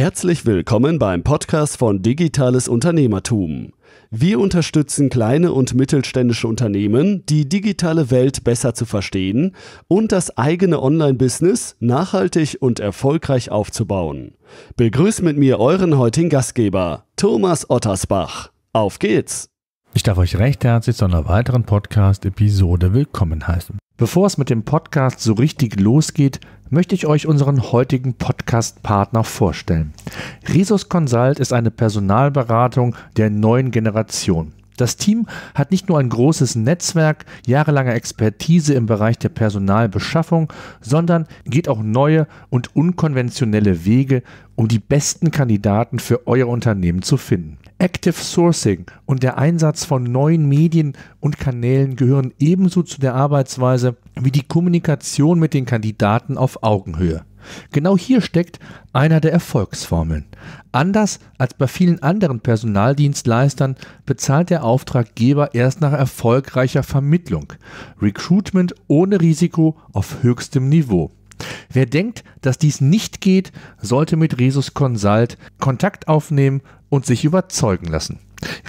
Herzlich willkommen beim Podcast von Digitales Unternehmertum. Wir unterstützen kleine und mittelständische Unternehmen, die digitale Welt besser zu verstehen und das eigene Online-Business nachhaltig und erfolgreich aufzubauen. Begrüßt mit mir euren heutigen Gastgeber, Thomas Ottersbach. Auf geht's! Ich darf euch recht herzlich zu einer weiteren Podcast-Episode willkommen heißen. Bevor es mit dem Podcast so richtig losgeht, möchte ich euch unseren heutigen Podcast-Partner vorstellen. Resus Consult ist eine Personalberatung der neuen Generation. Das Team hat nicht nur ein großes Netzwerk, jahrelanger Expertise im Bereich der Personalbeschaffung, sondern geht auch neue und unkonventionelle Wege, um die besten Kandidaten für euer Unternehmen zu finden. Active Sourcing und der Einsatz von neuen Medien und Kanälen gehören ebenso zu der Arbeitsweise wie die Kommunikation mit den Kandidaten auf Augenhöhe. Genau hier steckt einer der Erfolgsformeln. Anders als bei vielen anderen Personaldienstleistern bezahlt der Auftraggeber erst nach erfolgreicher Vermittlung. Recruitment ohne Risiko auf höchstem Niveau. Wer denkt, dass dies nicht geht, sollte mit Resus Consult Kontakt aufnehmen und sich überzeugen lassen.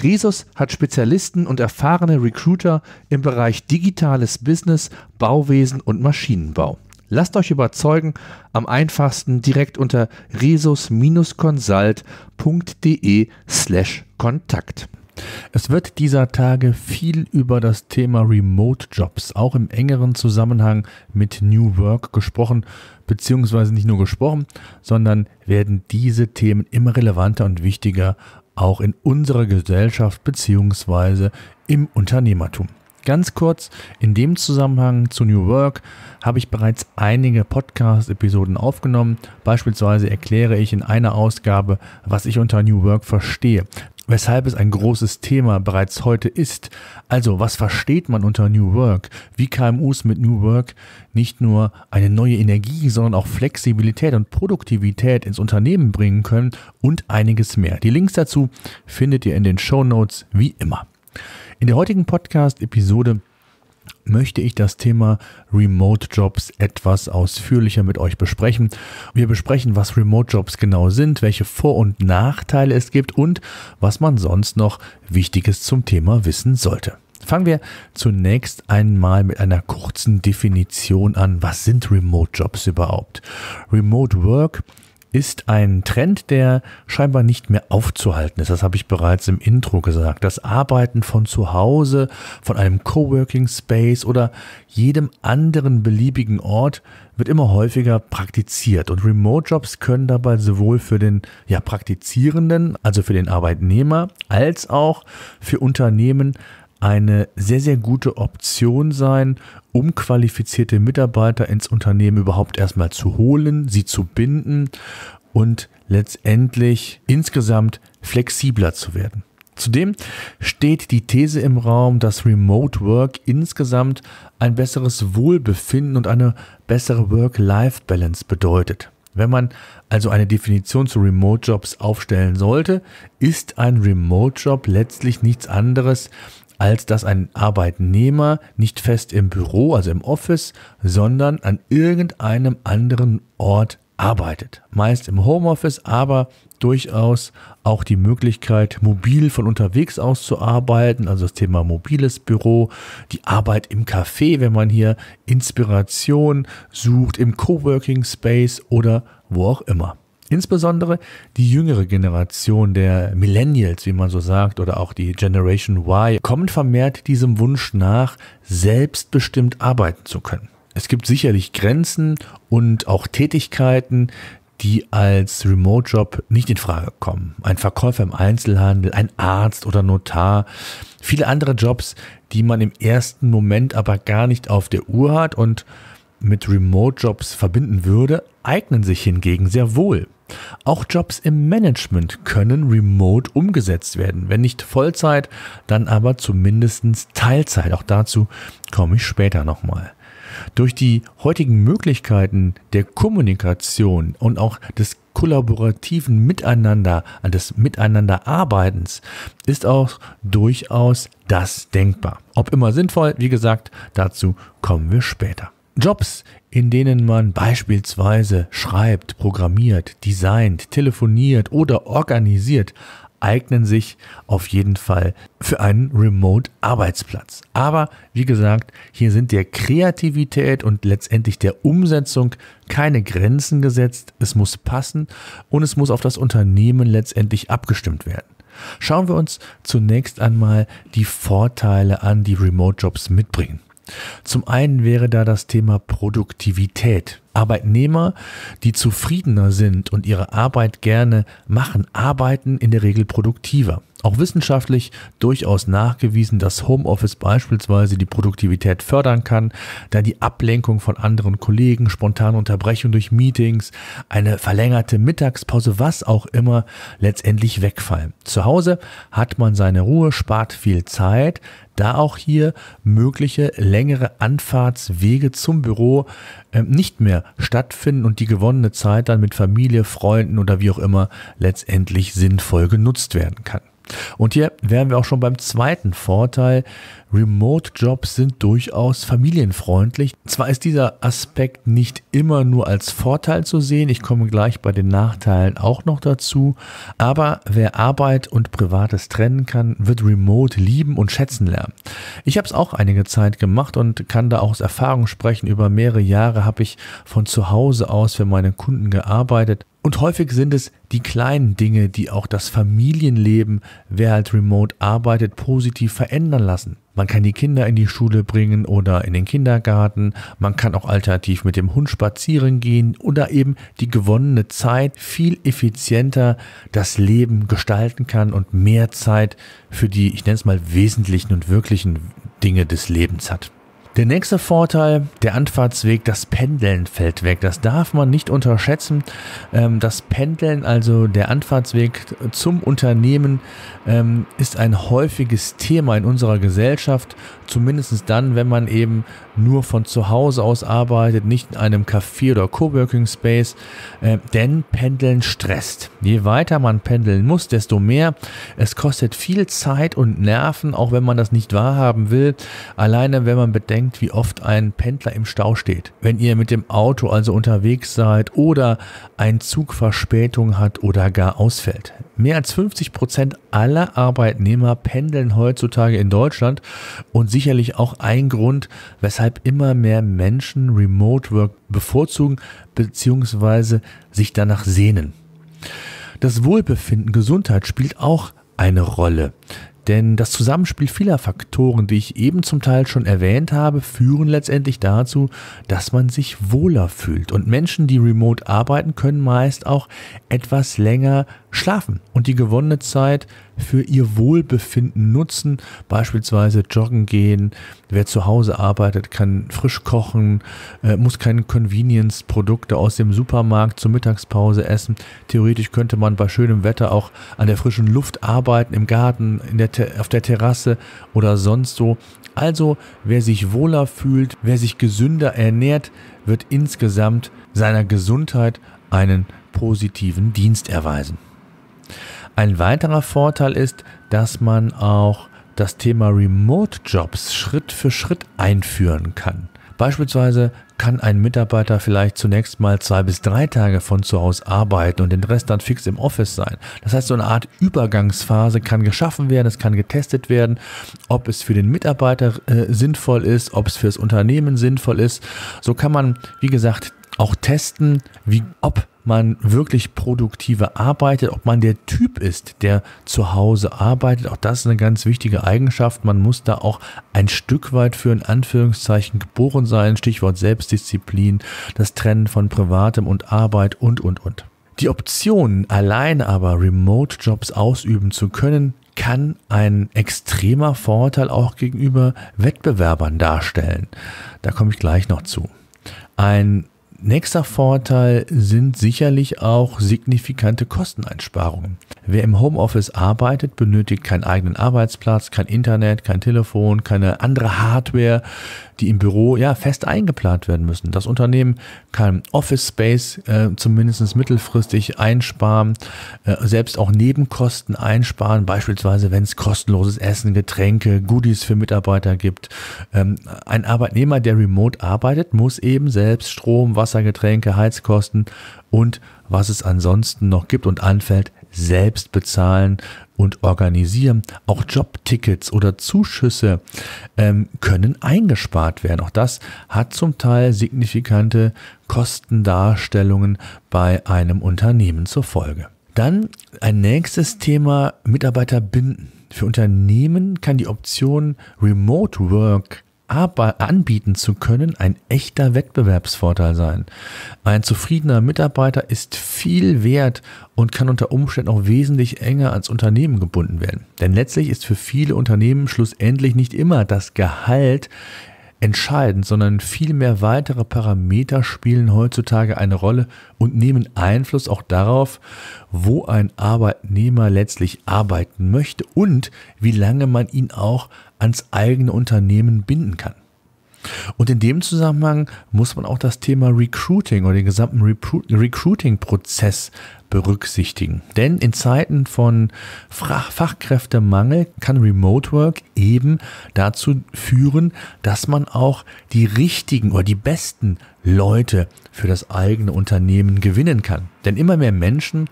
Resus hat Spezialisten und erfahrene Recruiter im Bereich digitales Business, Bauwesen und Maschinenbau. Lasst euch überzeugen, am einfachsten direkt unter resus-consult.de slash Kontakt. Es wird dieser Tage viel über das Thema Remote Jobs, auch im engeren Zusammenhang mit New Work gesprochen, beziehungsweise nicht nur gesprochen, sondern werden diese Themen immer relevanter und wichtiger, auch in unserer Gesellschaft beziehungsweise im Unternehmertum. Ganz kurz, in dem Zusammenhang zu New Work habe ich bereits einige Podcast-Episoden aufgenommen. Beispielsweise erkläre ich in einer Ausgabe, was ich unter New Work verstehe, weshalb es ein großes Thema bereits heute ist. Also, was versteht man unter New Work? Wie KMUs mit New Work nicht nur eine neue Energie, sondern auch Flexibilität und Produktivität ins Unternehmen bringen können und einiges mehr. Die Links dazu findet ihr in den Show Notes wie immer. In der heutigen Podcast-Episode möchte ich das Thema Remote Jobs etwas ausführlicher mit euch besprechen. Wir besprechen, was Remote Jobs genau sind, welche Vor- und Nachteile es gibt und was man sonst noch Wichtiges zum Thema wissen sollte. Fangen wir zunächst einmal mit einer kurzen Definition an. Was sind Remote Jobs überhaupt? Remote Work ist ein Trend, der scheinbar nicht mehr aufzuhalten ist. Das habe ich bereits im Intro gesagt. Das Arbeiten von zu Hause, von einem Coworking Space oder jedem anderen beliebigen Ort wird immer häufiger praktiziert. Und Remote Jobs können dabei sowohl für den ja, Praktizierenden, also für den Arbeitnehmer, als auch für Unternehmen eine sehr, sehr gute Option sein, um qualifizierte Mitarbeiter ins Unternehmen überhaupt erstmal zu holen, sie zu binden und letztendlich insgesamt flexibler zu werden. Zudem steht die These im Raum, dass Remote Work insgesamt ein besseres Wohlbefinden und eine bessere Work-Life-Balance bedeutet. Wenn man also eine Definition zu Remote Jobs aufstellen sollte, ist ein Remote Job letztlich nichts anderes als dass ein Arbeitnehmer nicht fest im Büro, also im Office, sondern an irgendeinem anderen Ort arbeitet. Meist im Homeoffice, aber durchaus auch die Möglichkeit, mobil von unterwegs aus zu arbeiten, also das Thema mobiles Büro, die Arbeit im Café, wenn man hier Inspiration sucht, im Coworking Space oder wo auch immer. Insbesondere die jüngere Generation der Millennials, wie man so sagt, oder auch die Generation Y, kommen vermehrt diesem Wunsch nach, selbstbestimmt arbeiten zu können. Es gibt sicherlich Grenzen und auch Tätigkeiten, die als Remote-Job nicht in Frage kommen. Ein Verkäufer im Einzelhandel, ein Arzt oder Notar, viele andere Jobs, die man im ersten Moment aber gar nicht auf der Uhr hat und mit Remote-Jobs verbinden würde, eignen sich hingegen sehr wohl. Auch Jobs im Management können remote umgesetzt werden. Wenn nicht Vollzeit, dann aber zumindest Teilzeit. Auch dazu komme ich später nochmal. Durch die heutigen Möglichkeiten der Kommunikation und auch des kollaborativen Miteinander, des Miteinanderarbeitens ist auch durchaus das denkbar. Ob immer sinnvoll, wie gesagt, dazu kommen wir später. Jobs, in denen man beispielsweise schreibt, programmiert, designt, telefoniert oder organisiert, eignen sich auf jeden Fall für einen Remote-Arbeitsplatz. Aber wie gesagt, hier sind der Kreativität und letztendlich der Umsetzung keine Grenzen gesetzt. Es muss passen und es muss auf das Unternehmen letztendlich abgestimmt werden. Schauen wir uns zunächst einmal die Vorteile an, die Remote-Jobs mitbringen. Zum einen wäre da das Thema Produktivität. Arbeitnehmer, die zufriedener sind und ihre Arbeit gerne machen, arbeiten in der Regel produktiver. Auch wissenschaftlich durchaus nachgewiesen, dass Homeoffice beispielsweise die Produktivität fördern kann, da die Ablenkung von anderen Kollegen, spontane Unterbrechung durch Meetings, eine verlängerte Mittagspause, was auch immer, letztendlich wegfallen. Zu Hause hat man seine Ruhe, spart viel Zeit, da auch hier mögliche längere Anfahrtswege zum Büro äh, nicht mehr stattfinden und die gewonnene Zeit dann mit Familie, Freunden oder wie auch immer letztendlich sinnvoll genutzt werden kann. Und hier wären wir auch schon beim zweiten Vorteil. Remote-Jobs sind durchaus familienfreundlich. Zwar ist dieser Aspekt nicht immer nur als Vorteil zu sehen, ich komme gleich bei den Nachteilen auch noch dazu, aber wer Arbeit und Privates trennen kann, wird Remote lieben und schätzen lernen. Ich habe es auch einige Zeit gemacht und kann da auch aus Erfahrung sprechen. Über mehrere Jahre habe ich von zu Hause aus für meine Kunden gearbeitet und häufig sind es die kleinen Dinge, die auch das Familienleben, wer halt remote arbeitet, positiv verändern lassen. Man kann die Kinder in die Schule bringen oder in den Kindergarten, man kann auch alternativ mit dem Hund spazieren gehen oder eben die gewonnene Zeit viel effizienter das Leben gestalten kann und mehr Zeit für die, ich nenne es mal, wesentlichen und wirklichen Dinge des Lebens hat. Der nächste Vorteil, der Anfahrtsweg, das Pendeln fällt weg. Das darf man nicht unterschätzen. Ähm, das Pendeln, also der Anfahrtsweg zum Unternehmen, ähm, ist ein häufiges Thema in unserer Gesellschaft. Zumindest dann, wenn man eben nur von zu Hause aus arbeitet, nicht in einem Café oder Coworking Space, äh, denn Pendeln stresst. Je weiter man pendeln muss, desto mehr. Es kostet viel Zeit und Nerven, auch wenn man das nicht wahrhaben will. Alleine, wenn man bedenkt, wie oft ein Pendler im Stau steht. Wenn ihr mit dem Auto also unterwegs seid oder ein Zug Verspätung hat oder gar ausfällt. Mehr als 50 Prozent aller Arbeitnehmer pendeln heutzutage in Deutschland und sie sicherlich auch ein Grund, weshalb immer mehr Menschen Remote Work bevorzugen bzw. sich danach sehnen. Das Wohlbefinden, Gesundheit spielt auch eine Rolle. Denn das Zusammenspiel vieler Faktoren, die ich eben zum Teil schon erwähnt habe, führen letztendlich dazu, dass man sich wohler fühlt. Und Menschen, die remote arbeiten, können meist auch etwas länger schlafen und die gewonnene Zeit für ihr Wohlbefinden nutzen, beispielsweise joggen gehen. Wer zu Hause arbeitet, kann frisch kochen, äh, muss keine Convenience-Produkte aus dem Supermarkt zur Mittagspause essen. Theoretisch könnte man bei schönem Wetter auch an der frischen Luft arbeiten, im Garten, der auf der Terrasse oder sonst so. Also, wer sich wohler fühlt, wer sich gesünder ernährt, wird insgesamt seiner Gesundheit einen positiven Dienst erweisen. Ein weiterer Vorteil ist, dass man auch das Thema Remote-Jobs Schritt für Schritt einführen kann. Beispielsweise kann ein Mitarbeiter vielleicht zunächst mal zwei bis drei Tage von zu Hause arbeiten und den Rest dann fix im Office sein. Das heißt, so eine Art Übergangsphase kann geschaffen werden, es kann getestet werden, ob es für den Mitarbeiter äh, sinnvoll ist, ob es für das Unternehmen sinnvoll ist. So kann man, wie gesagt, auch testen, wie, ob man wirklich produktiver arbeitet, ob man der Typ ist, der zu Hause arbeitet. Auch das ist eine ganz wichtige Eigenschaft. Man muss da auch ein Stück weit für in Anführungszeichen geboren sein. Stichwort Selbstdisziplin, das Trennen von Privatem und Arbeit und, und, und. Die Option, allein aber Remote-Jobs ausüben zu können, kann ein extremer Vorteil auch gegenüber Wettbewerbern darstellen. Da komme ich gleich noch zu. Ein Nächster Vorteil sind sicherlich auch signifikante Kosteneinsparungen. Wer im Homeoffice arbeitet, benötigt keinen eigenen Arbeitsplatz, kein Internet, kein Telefon, keine andere Hardware, die im Büro ja fest eingeplant werden müssen. Das Unternehmen kann Office Space äh, zumindest mittelfristig einsparen, äh, selbst auch Nebenkosten einsparen, beispielsweise wenn es kostenloses Essen, Getränke, Goodies für Mitarbeiter gibt. Ähm, ein Arbeitnehmer, der remote arbeitet, muss eben selbst Strom, Wasser, Wasser, Getränke, Heizkosten und was es ansonsten noch gibt und anfällt, selbst bezahlen und organisieren. Auch Jobtickets oder Zuschüsse ähm, können eingespart werden. Auch das hat zum Teil signifikante Kostendarstellungen bei einem Unternehmen zur Folge. Dann ein nächstes Thema, Mitarbeiter binden. Für Unternehmen kann die Option Remote Work anbieten zu können, ein echter Wettbewerbsvorteil sein. Ein zufriedener Mitarbeiter ist viel wert und kann unter Umständen auch wesentlich enger ans Unternehmen gebunden werden. Denn letztlich ist für viele Unternehmen schlussendlich nicht immer das Gehalt entscheidend, sondern viel mehr weitere Parameter spielen heutzutage eine Rolle und nehmen Einfluss auch darauf, wo ein Arbeitnehmer letztlich arbeiten möchte und wie lange man ihn auch ans eigene Unternehmen binden kann. Und in dem Zusammenhang muss man auch das Thema Recruiting oder den gesamten Recruiting-Prozess berücksichtigen. Denn in Zeiten von Fachkräftemangel kann Remote Work eben dazu führen, dass man auch die richtigen oder die besten Leute für das eigene Unternehmen gewinnen kann. Denn immer mehr Menschen,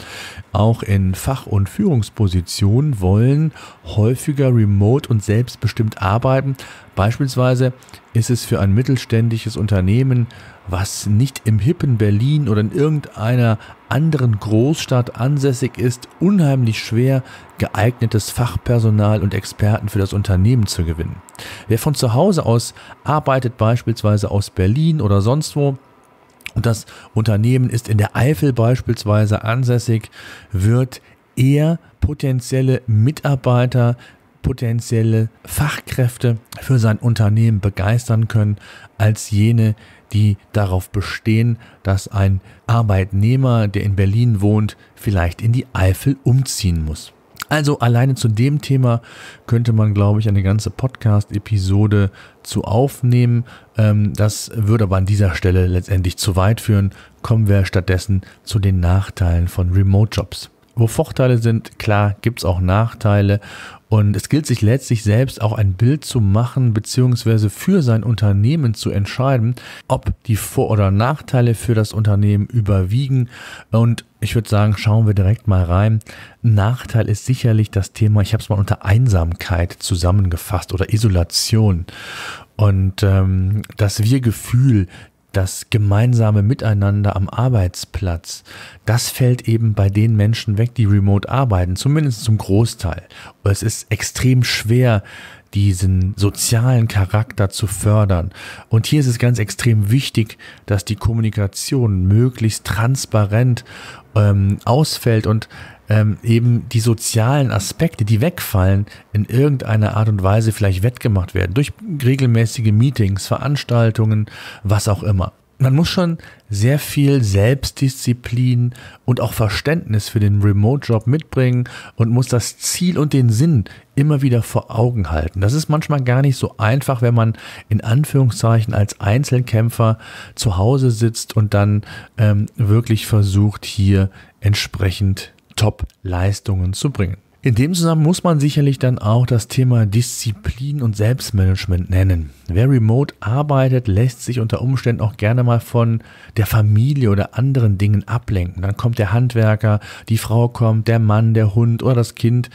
auch in Fach- und Führungspositionen, wollen häufiger remote und selbstbestimmt arbeiten. Beispielsweise ist es für ein mittelständisches Unternehmen was nicht im hippen Berlin oder in irgendeiner anderen Großstadt ansässig ist, unheimlich schwer, geeignetes Fachpersonal und Experten für das Unternehmen zu gewinnen. Wer von zu Hause aus arbeitet, beispielsweise aus Berlin oder sonst wo, und das Unternehmen ist in der Eifel beispielsweise ansässig, wird eher potenzielle Mitarbeiter potenzielle Fachkräfte für sein Unternehmen begeistern können, als jene, die darauf bestehen, dass ein Arbeitnehmer, der in Berlin wohnt, vielleicht in die Eifel umziehen muss. Also alleine zu dem Thema könnte man, glaube ich, eine ganze Podcast-Episode zu aufnehmen. Ähm, das würde aber an dieser Stelle letztendlich zu weit führen. Kommen wir stattdessen zu den Nachteilen von Remote-Jobs. Wo Vorteile sind, klar, gibt es auch Nachteile. Und es gilt sich letztlich selbst auch ein Bild zu machen, beziehungsweise für sein Unternehmen zu entscheiden, ob die Vor- oder Nachteile für das Unternehmen überwiegen. Und ich würde sagen, schauen wir direkt mal rein. Nachteil ist sicherlich das Thema, ich habe es mal unter Einsamkeit zusammengefasst oder Isolation. Und ähm, das Wir-Gefühl, das gemeinsame Miteinander am Arbeitsplatz, das fällt eben bei den Menschen weg, die remote arbeiten, zumindest zum Großteil. es ist extrem schwer, diesen sozialen Charakter zu fördern. Und hier ist es ganz extrem wichtig, dass die Kommunikation möglichst transparent ähm, ausfällt und ähm, eben die sozialen Aspekte, die wegfallen, in irgendeiner Art und Weise vielleicht wettgemacht werden. Durch regelmäßige Meetings, Veranstaltungen, was auch immer. Man muss schon sehr viel Selbstdisziplin und auch Verständnis für den Remote-Job mitbringen und muss das Ziel und den Sinn immer wieder vor Augen halten. Das ist manchmal gar nicht so einfach, wenn man in Anführungszeichen als Einzelkämpfer zu Hause sitzt und dann ähm, wirklich versucht, hier entsprechend Top-Leistungen zu bringen. In dem Zusammenhang muss man sicherlich dann auch das Thema Disziplin und Selbstmanagement nennen. Wer remote arbeitet, lässt sich unter Umständen auch gerne mal von der Familie oder anderen Dingen ablenken. Dann kommt der Handwerker, die Frau kommt, der Mann, der Hund oder das Kind,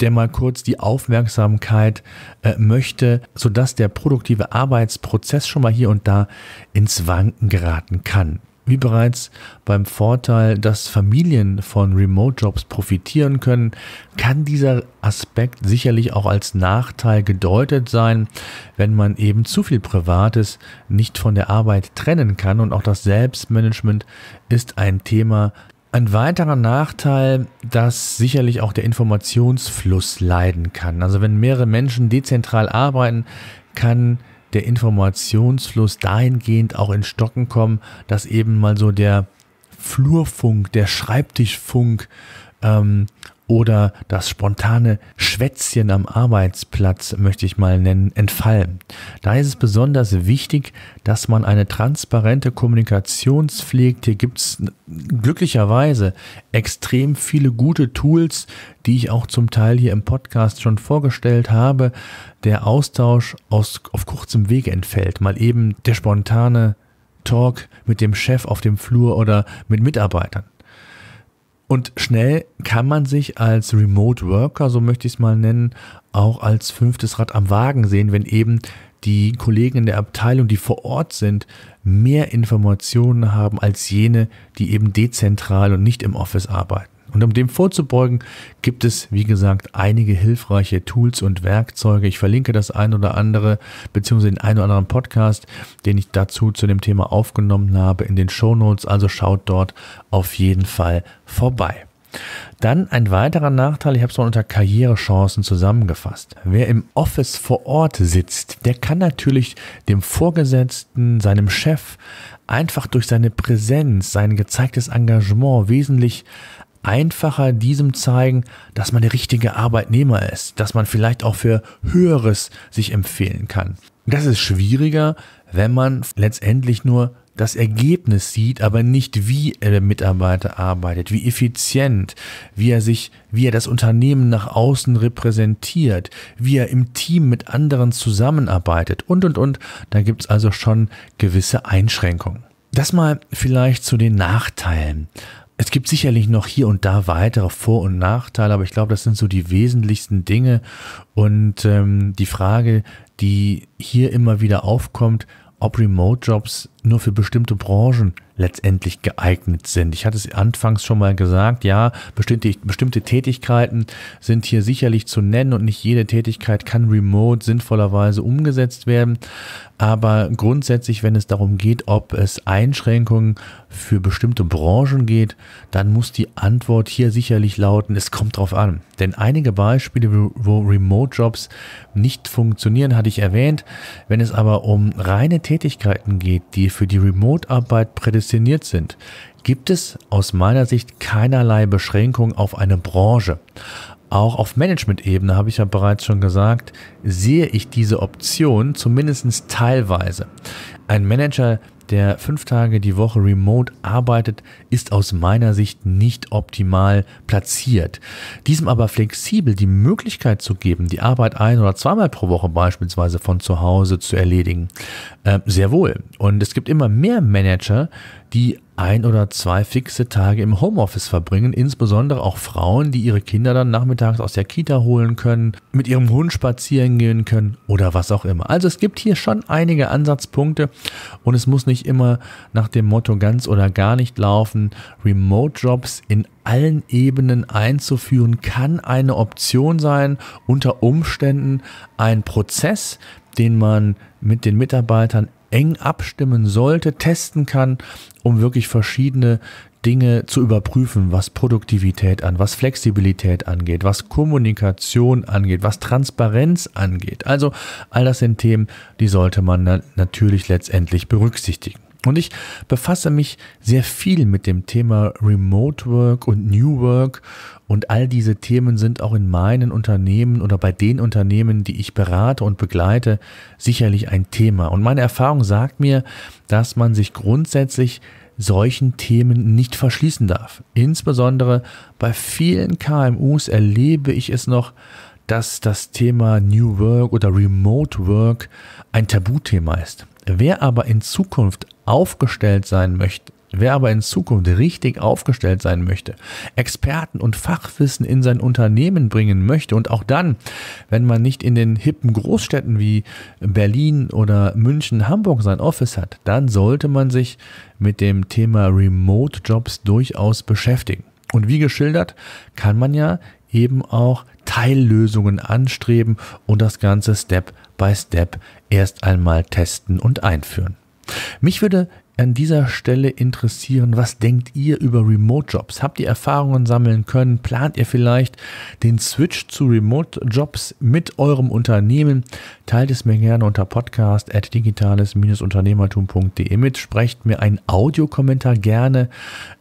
der mal kurz die Aufmerksamkeit äh, möchte, sodass der produktive Arbeitsprozess schon mal hier und da ins Wanken geraten kann wie bereits beim Vorteil, dass Familien von Remote-Jobs profitieren können, kann dieser Aspekt sicherlich auch als Nachteil gedeutet sein, wenn man eben zu viel Privates nicht von der Arbeit trennen kann und auch das Selbstmanagement ist ein Thema, ein weiterer Nachteil, dass sicherlich auch der Informationsfluss leiden kann. Also wenn mehrere Menschen dezentral arbeiten, kann der Informationsfluss dahingehend auch in Stocken kommen, dass eben mal so der Flurfunk, der Schreibtischfunk ähm, oder das spontane Schwätzchen am Arbeitsplatz, möchte ich mal nennen, entfallen. Da ist es besonders wichtig, dass man eine transparente Kommunikationspflege, hier gibt es glücklicherweise extrem viele gute Tools, die ich auch zum Teil hier im Podcast schon vorgestellt habe, der Austausch aus, auf kurzem Weg entfällt, mal eben der spontane Talk mit dem Chef auf dem Flur oder mit Mitarbeitern. Und schnell kann man sich als Remote Worker, so möchte ich es mal nennen, auch als fünftes Rad am Wagen sehen, wenn eben die Kollegen in der Abteilung, die vor Ort sind, mehr Informationen haben als jene, die eben dezentral und nicht im Office arbeiten. Und um dem vorzubeugen, gibt es, wie gesagt, einige hilfreiche Tools und Werkzeuge. Ich verlinke das ein oder andere, beziehungsweise den ein oder anderen Podcast, den ich dazu zu dem Thema aufgenommen habe, in den Show Notes. Also schaut dort auf jeden Fall vorbei. Dann ein weiterer Nachteil, ich habe es mal unter Karrierechancen zusammengefasst. Wer im Office vor Ort sitzt, der kann natürlich dem Vorgesetzten, seinem Chef einfach durch seine Präsenz, sein gezeigtes Engagement wesentlich einfacher diesem zeigen, dass man der richtige Arbeitnehmer ist, dass man vielleicht auch für Höheres sich empfehlen kann. Das ist schwieriger, wenn man letztendlich nur das Ergebnis sieht, aber nicht wie der Mitarbeiter arbeitet, wie effizient, wie er sich, wie er das Unternehmen nach außen repräsentiert, wie er im Team mit anderen zusammenarbeitet und, und, und. Da gibt's also schon gewisse Einschränkungen. Das mal vielleicht zu den Nachteilen. Es gibt sicherlich noch hier und da weitere Vor- und Nachteile, aber ich glaube, das sind so die wesentlichsten Dinge. Und ähm, die Frage, die hier immer wieder aufkommt, ob Remote-Jobs nur für bestimmte Branchen letztendlich geeignet sind. Ich hatte es anfangs schon mal gesagt, ja, bestimmte, bestimmte Tätigkeiten sind hier sicherlich zu nennen und nicht jede Tätigkeit kann remote sinnvollerweise umgesetzt werden. Aber grundsätzlich, wenn es darum geht, ob es Einschränkungen für bestimmte Branchen geht, dann muss die Antwort hier sicherlich lauten, es kommt drauf an. Denn einige Beispiele, wo Remote-Jobs nicht funktionieren, hatte ich erwähnt. Wenn es aber um reine Tätigkeiten geht, die für die Remote-Arbeit prädestiniert sind, gibt es aus meiner Sicht keinerlei Beschränkung auf eine Branche. Auch auf Management-Ebene habe ich ja bereits schon gesagt, sehe ich diese Option zumindest teilweise. Ein Manager, der fünf Tage die Woche remote arbeitet, ist aus meiner Sicht nicht optimal platziert. Diesem aber flexibel die Möglichkeit zu geben, die Arbeit ein- oder zweimal pro Woche beispielsweise von zu Hause zu erledigen, äh, sehr wohl. Und es gibt immer mehr Manager, die ein oder zwei fixe Tage im Homeoffice verbringen, insbesondere auch Frauen, die ihre Kinder dann nachmittags aus der Kita holen können, mit ihrem Hund spazieren gehen können oder was auch immer. Also es gibt hier schon einige Ansatzpunkte, und es muss nicht immer nach dem Motto ganz oder gar nicht laufen. Remote-Jobs in allen Ebenen einzuführen kann eine Option sein, unter Umständen ein Prozess, den man mit den Mitarbeitern eng abstimmen sollte, testen kann, um wirklich verschiedene Dinge zu überprüfen, was Produktivität an, was Flexibilität angeht, was Kommunikation angeht, was Transparenz angeht. Also all das sind Themen, die sollte man na natürlich letztendlich berücksichtigen. Und ich befasse mich sehr viel mit dem Thema Remote Work und New Work und all diese Themen sind auch in meinen Unternehmen oder bei den Unternehmen, die ich berate und begleite, sicherlich ein Thema. Und meine Erfahrung sagt mir, dass man sich grundsätzlich solchen Themen nicht verschließen darf. Insbesondere bei vielen KMUs erlebe ich es noch, dass das Thema New Work oder Remote Work ein Tabuthema ist. Wer aber in Zukunft aufgestellt sein möchte, Wer aber in Zukunft richtig aufgestellt sein möchte, Experten und Fachwissen in sein Unternehmen bringen möchte und auch dann, wenn man nicht in den hippen Großstädten wie Berlin oder München, Hamburg sein Office hat, dann sollte man sich mit dem Thema Remote Jobs durchaus beschäftigen. Und wie geschildert, kann man ja eben auch Teillösungen anstreben und das Ganze Step by Step erst einmal testen und einführen. Mich würde an dieser Stelle interessieren, was denkt ihr über Remote-Jobs? Habt ihr Erfahrungen sammeln können? Plant ihr vielleicht den Switch zu Remote-Jobs mit eurem Unternehmen? Teilt es mir gerne unter podcast at digitales-unternehmertum.de mit. Sprecht mir einen Audiokommentar gerne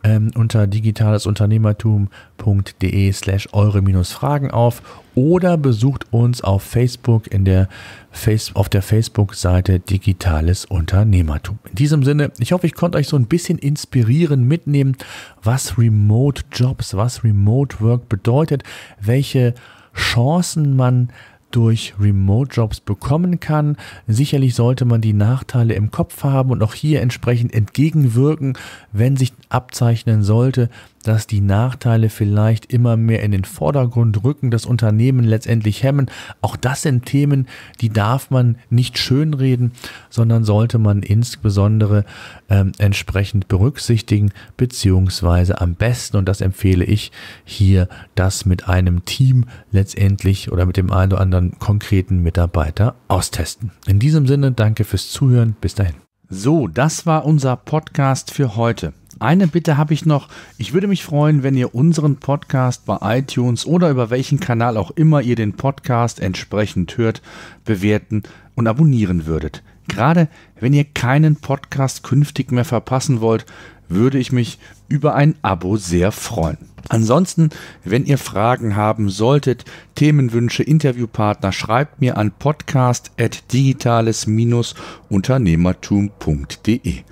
ähm, unter digitalesunternehmertum.de slash eure-fragen auf oder besucht uns auf Facebook in der Face auf der Facebook-Seite Digitales Unternehmertum. In diesem Sinne, ich hoffe, ich konnte euch so ein bisschen inspirieren, mitnehmen, was Remote Jobs, was Remote Work bedeutet, welche Chancen man durch Remote-Jobs bekommen kann. Sicherlich sollte man die Nachteile im Kopf haben und auch hier entsprechend entgegenwirken, wenn sich abzeichnen sollte, dass die Nachteile vielleicht immer mehr in den Vordergrund rücken, das Unternehmen letztendlich hemmen. Auch das sind Themen, die darf man nicht schönreden, sondern sollte man insbesondere ähm, entsprechend berücksichtigen, beziehungsweise am besten, und das empfehle ich hier, das mit einem Team letztendlich oder mit dem einen oder anderen konkreten Mitarbeiter austesten. In diesem Sinne, danke fürs Zuhören. Bis dahin. So, das war unser Podcast für heute. Eine Bitte habe ich noch. Ich würde mich freuen, wenn ihr unseren Podcast bei iTunes oder über welchen Kanal auch immer ihr den Podcast entsprechend hört, bewerten und abonnieren würdet. Gerade wenn ihr keinen Podcast künftig mehr verpassen wollt, würde ich mich über ein Abo sehr freuen. Ansonsten, wenn ihr Fragen haben solltet, Themenwünsche, Interviewpartner, schreibt mir an podcast.digitales-unternehmertum.de.